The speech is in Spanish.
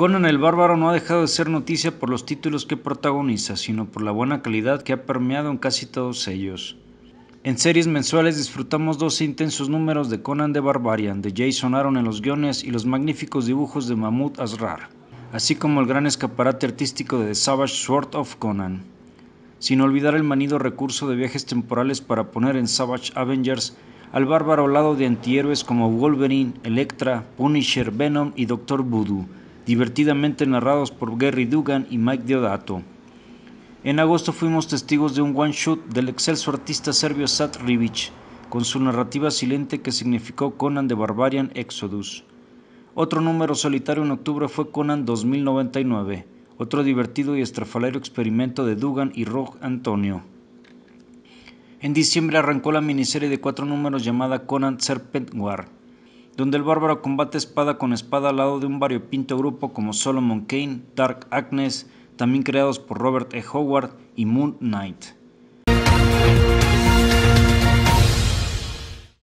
Conan el Bárbaro no ha dejado de ser noticia por los títulos que protagoniza, sino por la buena calidad que ha permeado en casi todos ellos. En series mensuales disfrutamos dos intensos números de Conan de Barbarian, de Jason Aaron en los guiones y los magníficos dibujos de Mahmoud Asrar, así como el gran escaparate artístico de The Savage Sword of Conan. Sin olvidar el manido recurso de viajes temporales para poner en Savage Avengers al bárbaro lado de antihéroes como Wolverine, Elektra, Punisher, Venom y Doctor Voodoo divertidamente narrados por Gary Dugan y Mike Deodato. En agosto fuimos testigos de un one-shot del excelso artista serbio Sat Rivic, con su narrativa silente que significó Conan de Barbarian Exodus. Otro número solitario en octubre fue Conan 2099, otro divertido y estrafalero experimento de Dugan y Rog Antonio. En diciembre arrancó la miniserie de cuatro números llamada Conan Serpent War donde el bárbaro combate espada con espada al lado de un variopinto grupo como Solomon Kane, Dark Agnes, también creados por Robert E. Howard y Moon Knight.